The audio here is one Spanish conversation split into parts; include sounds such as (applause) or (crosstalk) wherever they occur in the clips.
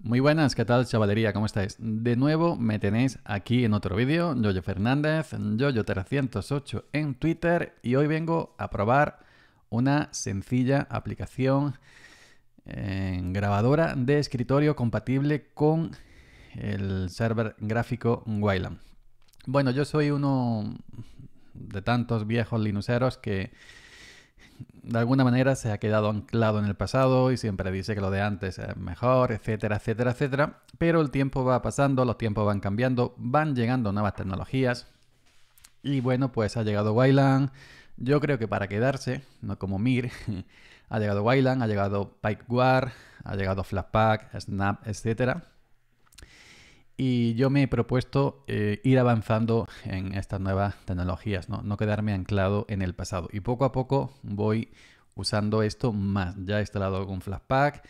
Muy buenas, ¿qué tal chavalería? ¿Cómo estáis? De nuevo me tenéis aquí en otro vídeo, Yoyo Fernández, Yoyo308 en Twitter y hoy vengo a probar una sencilla aplicación eh, grabadora de escritorio compatible con el server gráfico Wayland. Bueno, yo soy uno de tantos viejos linuseros que de alguna manera se ha quedado anclado en el pasado y siempre dice que lo de antes es mejor, etcétera, etcétera, etcétera. Pero el tiempo va pasando, los tiempos van cambiando, van llegando nuevas tecnologías. Y bueno, pues ha llegado Wayland, yo creo que para quedarse, no como Mir, (laughs) ha llegado Wayland, ha llegado PikeWar, ha llegado Flatpak, Snap, etcétera y yo me he propuesto eh, ir avanzando en estas nuevas tecnologías, ¿no? quedarme anclado en el pasado. Y poco a poco voy usando esto más. Ya he instalado algún flash pack,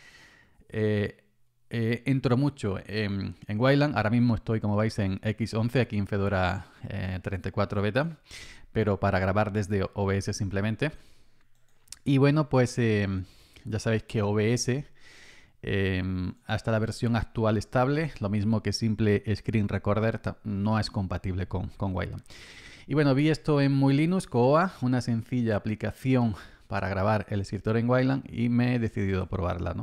eh, eh, entro mucho en, en Wayland. Ahora mismo estoy, como veis, en X11, aquí en Fedora 34 beta, pero para grabar desde OBS simplemente. Y bueno, pues ya sabéis que OBS Em, hasta la versión actual estable, lo mismo que simple Screen Recorder no es compatible con, con Wayland. Y bueno, vi esto en Muy COA, una sencilla aplicación para grabar el escritor en Wayland y me he decidido probarla.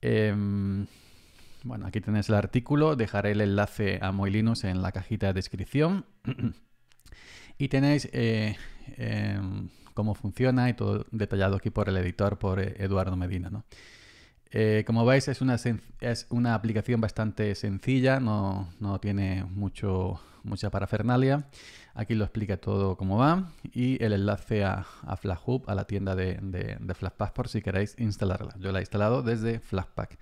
Em, bueno, aquí tenéis el artículo, dejaré el enlace a Muy en la cajita de descripción. (clears throat) y tenéis eh, em, cómo funciona y todo detallado aquí por el editor, por eh, Eduardo Medina. ¿no? Eh, como veis, es una, es una aplicación bastante sencilla, no, tiene mucho, mucha parafernalia. Aquí lo explica todo cómo va y el enlace a, a FlashHub, a la tienda de, de, de, por si queréis instalarla. Yo la he instalado desde Flashpack.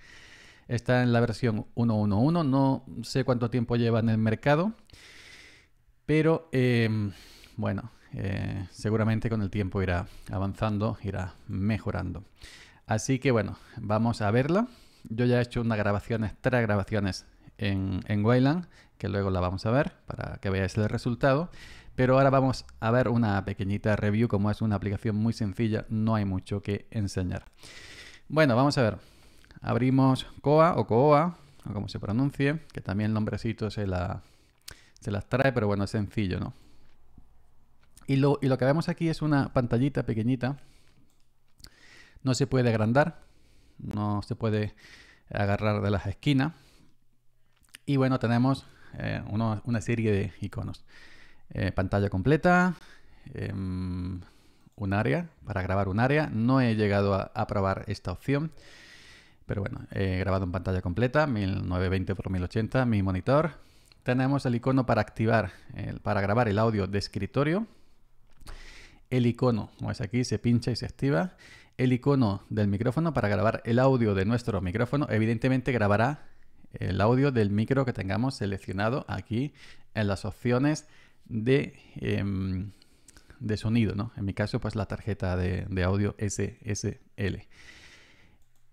Está en la versión 1.1.1, no sé cuánto tiempo lleva en el mercado, pero em, bueno, eh, seguramente con el tiempo irá avanzando, irá mejorando. Así que bueno, vamos a verla. Yo ya he hecho unas grabaciones, tres grabaciones en, en Wayland, que luego la vamos a ver para que veáis el resultado. Pero ahora vamos a ver una pequeñita review, como es una aplicación muy sencilla, no hay mucho que enseñar. Bueno, vamos a ver. Abrimos COA o COA, o como se pronuncie, que también el nombrecito se, la, se las trae, pero bueno, es sencillo, ¿no? Y lo, y lo que vemos aquí es una pantallita pequeñita no se puede agrandar, no se puede agarrar de las esquinas. Y bueno, tenemos eh, una serie de iconos. Eh, pantalla completa, em, un área, para grabar un área. No he llegado a, probar esta opción, pero bueno, he grabado en pantalla completa, 1920x1080, mi monitor. Tenemos el icono para activar, para grabar el audio de escritorio. El icono, como es aquí, se pincha y se activa el icono del micrófono para grabar el audio de nuestro micrófono. Evidentemente grabará el audio del micro que tengamos seleccionado aquí en las opciones de, em, de sonido, ¿no? En mi caso, pues la tarjeta de, audio SSL.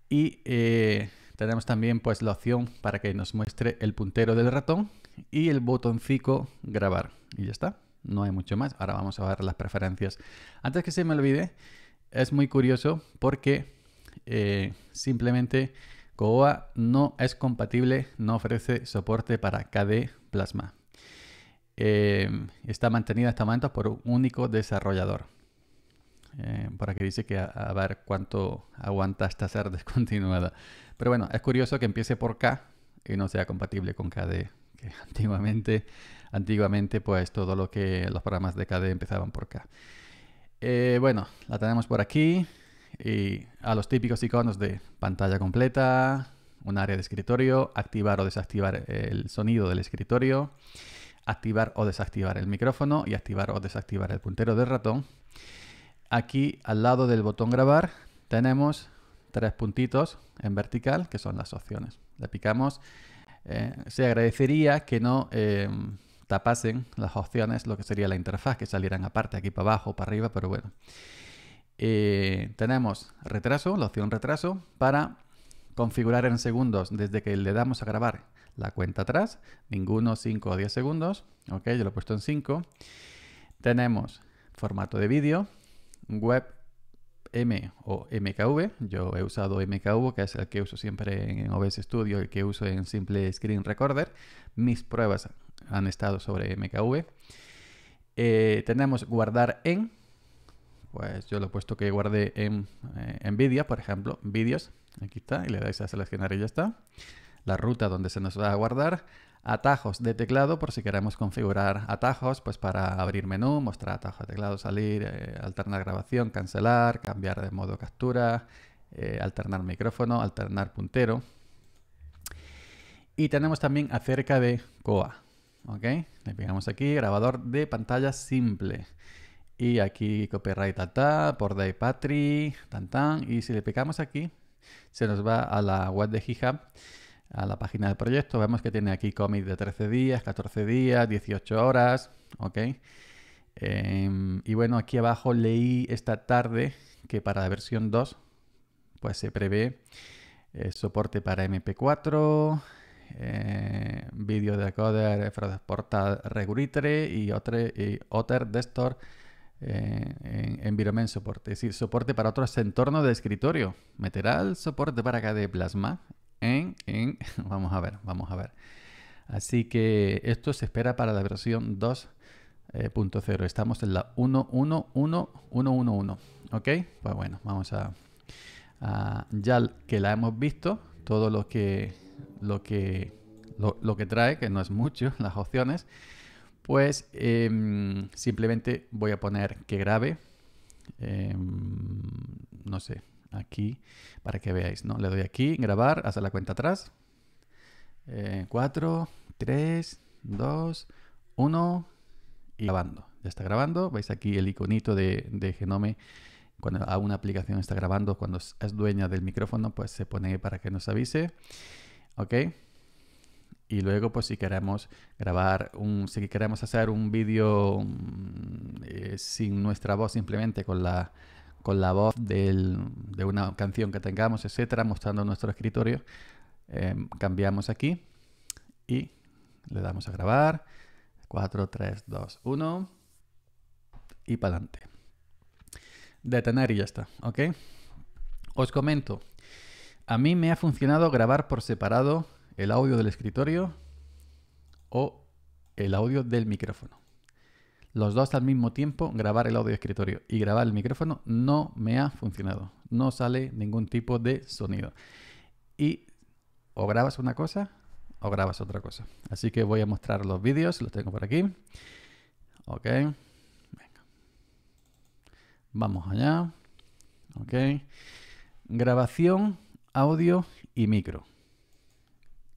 Y eh, tenemos también pues la opción para que nos muestre el puntero del ratón y el botoncito grabar. Y ya está, no hay mucho más. Ahora vamos a ver las preferencias. Antes que se me olvide, es muy curioso porque eh, simplemente COBOA no es compatible, no ofrece soporte para KDE Plasma. Eh, está mantenida hasta momento por un único desarrollador. Eh, por aquí dice que a, ver cuánto aguanta hasta ser (laughs) descontinuada. Pero bueno, es curioso que empiece por K y no sea compatible con KDE. Que (laughs) antiguamente, antiguamente pues todo lo que los programas de KDE empezaban por K. Eh, bueno, la tenemos por aquí. Y a los típicos iconos de pantalla completa, un área de escritorio, activar o desactivar el sonido del escritorio, activar o desactivar el micrófono y activar o desactivar el puntero del ratón. Aquí al lado del botón grabar tenemos tres puntitos en vertical que son las opciones. Le picamos. Eh, se agradecería que no... Eh, tapasen las opciones, lo que sería la interfaz, que salieran aparte, aquí para abajo, para arriba, pero bueno. Eh, tenemos retraso, la opción retraso, para configurar en segundos desde que le damos a grabar la cuenta atrás, ninguno 5 o 10 segundos, ok, yo lo he puesto en 5. Tenemos formato de vídeo, web M o MKV, yo he usado MKV, que es el que uso siempre en OBS Studio, y que uso en Simple Screen Recorder, mis pruebas han estado sobre MKV. Eh, tenemos guardar en. Pues yo lo he puesto que guarde en eh, NVIDIA, por ejemplo, vídeos. Aquí está, y le dais a seleccionar y ya está. La ruta donde se nos va a guardar. Atajos de teclado, por si queremos configurar atajos, pues para abrir menú, mostrar atajos de teclado, salir, eh, alternar grabación, cancelar, cambiar de modo captura, alternar micrófono, alternar puntero. Y tenemos también acerca de COA. ¿ok? Le pegamos aquí, grabador de pantalla simple. Y aquí copyright ta, por Day Patri, tan tan. Y si le pegamos aquí, se nos va a la web de GitHub, a la página del proyecto. Vemos que tiene aquí commit de 13 días, 14 días, 18 horas, ¿ok? Em, y bueno, aquí abajo leí esta tarde que para la versión 2, pues se prevé eh, soporte para MP4, eh, de Decoder, Frodesporta Reguritre y Other, y other Desktop eh, en Environment Support. Es decir, soporte para otros entornos de escritorio. Meterá el soporte para acá de Plasma en, en... (laughs) Vamos a ver, vamos a ver. Así que esto se espera para la versión 2.0. Eh, Estamos en la 1.1.1.1.1.1. ¿Ok? Pues bueno, vamos a... Ya que la hemos visto, todo lo que, lo que, lo, que trae, que no es mucho, (laughs) las opciones, pues em, simplemente voy a poner que grabe, em, no sé, aquí, para que veáis, ¿no? Le doy aquí, grabar, hasta la cuenta atrás. 4, 3, 2, 1 y grabando. Ya está grabando, veis aquí el iconito de, de Genome cuando una aplicación está grabando, cuando es dueña del micrófono, pues se pone para que nos avise. ¿Ok? Y luego, pues si queremos grabar un, si queremos hacer un vídeo mm, eh, sin nuestra voz, simplemente con la, con la voz de una canción que tengamos, etcétera, mostrando nuestro escritorio, em, cambiamos aquí y le damos a grabar. 4, 3, 2, 1 y para adelante. Detener y ya está, ¿ok? Os comento. A mí me ha funcionado grabar por separado el audio del escritorio o el audio del micrófono. Los dos al mismo tiempo, grabar el audio del escritorio y grabar el micrófono no me ha funcionado. No sale ningún tipo de sonido. Y o grabas una cosa o grabas otra cosa. Así que voy a mostrar los vídeos, los tengo por aquí. Ok. Vamos allá. Ok. Grabación, audio y micro.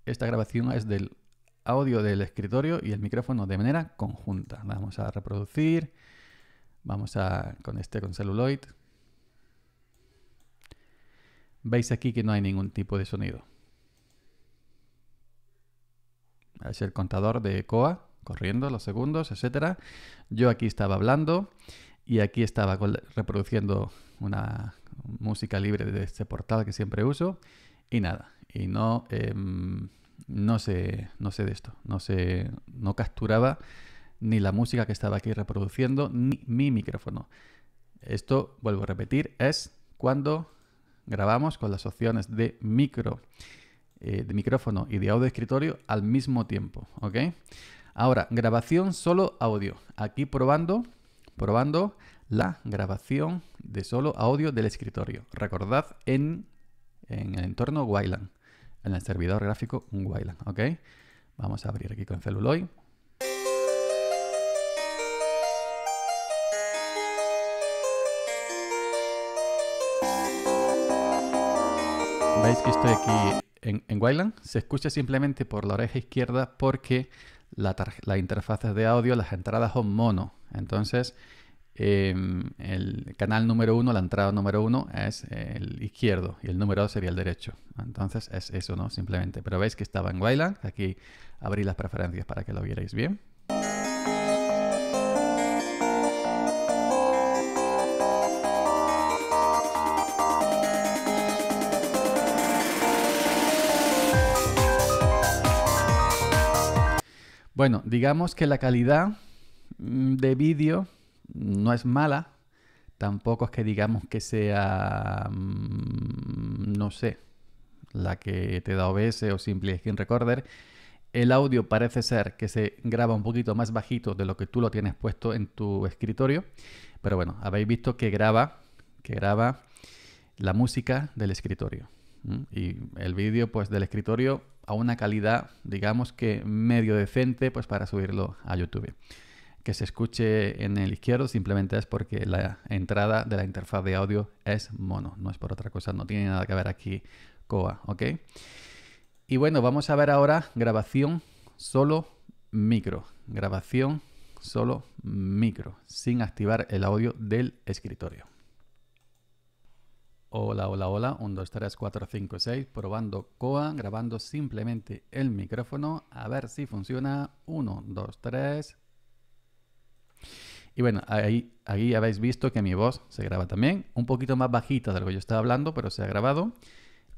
Esta grabación es del audio del escritorio y el micrófono de manera conjunta. vamos a reproducir. Vamos a con este con celuloid. Veis aquí que no hay ningún tipo de sonido. Es el contador de coa, corriendo los segundos, etcétera. Yo aquí estaba hablando. Y aquí estaba reproduciendo una música libre de este portal que siempre uso. Y nada, y no, em, no, sé, no sé de esto. No, capturaba ni la música que estaba aquí reproduciendo, ni mi micrófono. Esto, vuelvo a repetir, es cuando grabamos con las opciones de micro, eh, de micrófono y de audio escritorio al mismo tiempo, Ahora, grabación solo audio. Aquí probando probando la grabación de solo audio del escritorio. Recordad en, el entorno Wayland, en el servidor gráfico Wayland, Vamos a abrir aquí con Celuloid. Veis que estoy aquí en, en Wayland. Se escucha simplemente por la oreja izquierda porque las interfaces de audio, las entradas son mono. Entonces, em, el canal número uno, la entrada número uno es eh, el izquierdo y el número dos sería el derecho. Entonces es eso, ¿no? Simplemente. Pero veis que estaba en Wayland. Aquí abrí las preferencias para que lo vierais bien. Bueno, digamos que la calidad Mm, de vídeo no es mala, tampoco es que digamos que sea, mm, no sé, la que te da OBS o Simple Skin Recorder. El audio parece ser que se graba un poquito más bajito de lo que tú lo tienes puesto en tu escritorio, pero bueno, habéis visto que graba, que graba la música del escritorio y el vídeo pues del escritorio a una calidad digamos que medio decente pues para subirlo a YouTube que se escuche en el izquierdo simplemente es porque la entrada de la interfaz de audio es mono, no es por otra cosa, no tiene nada que ver aquí COA, ¿ok? Y bueno, vamos a ver ahora grabación solo micro, grabación solo micro, sin activar el audio del escritorio. Hola, hola, hola, 1, 2, 3, 4, 5, 6, probando COA, grabando simplemente el micrófono, a ver si funciona, 1, 2, 3, y bueno, ahí, habéis visto que mi voz se graba también, un poquito más bajita de lo que yo estaba hablando, pero se ha grabado.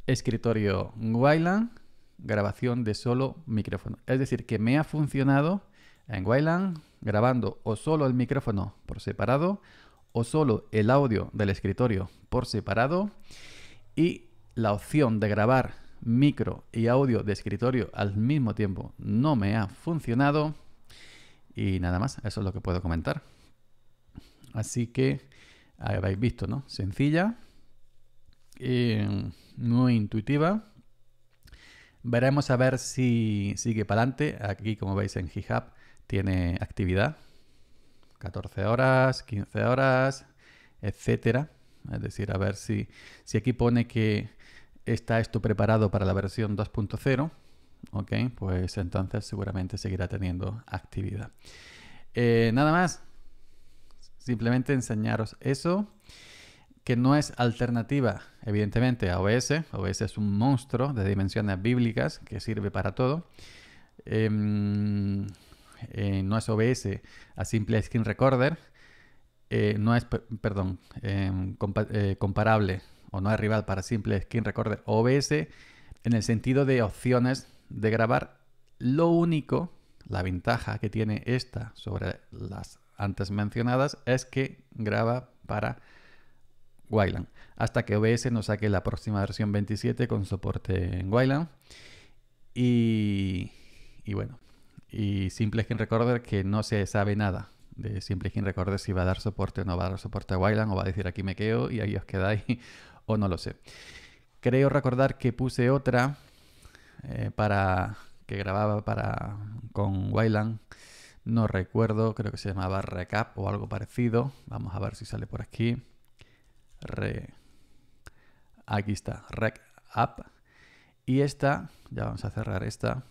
Escritorio Wayland, grabación de solo micrófono. Es decir, que me ha funcionado en Wayland grabando o solo el micrófono por separado o solo el audio del escritorio por separado y la opción de grabar micro y audio de escritorio al mismo tiempo no me ha funcionado y nada más, eso es lo que puedo comentar. Así que habéis visto, ¿no? Sencilla, eh, muy intuitiva. Veremos a ver si sigue para adelante. Aquí, como veis en GitHub, tiene actividad. 14 horas, 15 horas, etcétera. Es decir, a ver si, si aquí pone que está esto preparado para la versión 2.0 ¿ok? Pues entonces seguramente seguirá teniendo actividad. Eh, nada más, simplemente enseñaros eso, que no es alternativa, evidentemente, a OBS. OBS es un monstruo de dimensiones bíblicas que sirve para todo. Em, eh, no es OBS a simple Skin recorder. Eh, no es, perdón, em, comparable o no es rival para simple Skin recorder OBS en el sentido de opciones de grabar. Lo único, la ventaja que tiene esta sobre las antes mencionadas es que graba para Wayland hasta que OBS nos saque la próxima versión 27 con soporte en Wayland. Y, bueno, y Simple Skin Recorder que no se sabe nada de Simple Skin Recorder si va a dar soporte o no va a dar soporte a Wayland o va a decir aquí me quedo y ahí os quedáis (laughs) o no lo sé. Creo recordar que puse otra eh, para, que grababa para, con Wayland. No recuerdo, creo que se llamaba Recap o algo parecido. Vamos a ver si sale por aquí. Aquí está, recap Y esta, ya vamos a cerrar esta.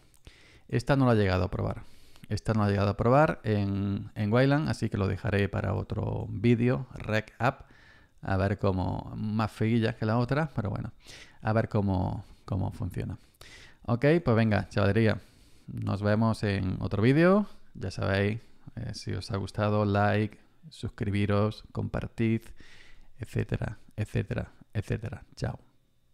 Esta no la ha llegado a probar. Esta no la he llegado a probar en, en Wayland, así que lo dejaré para otro vídeo, recap A ver cómo, más feguillas que la otra, pero bueno, a ver cómo funciona. Ok, pues venga, chavalería. Nos vemos en otro vídeo. Ya sabéis, eh, si os ha gustado, like, suscribiros, compartid, etcétera, etcétera, etcétera. Chao.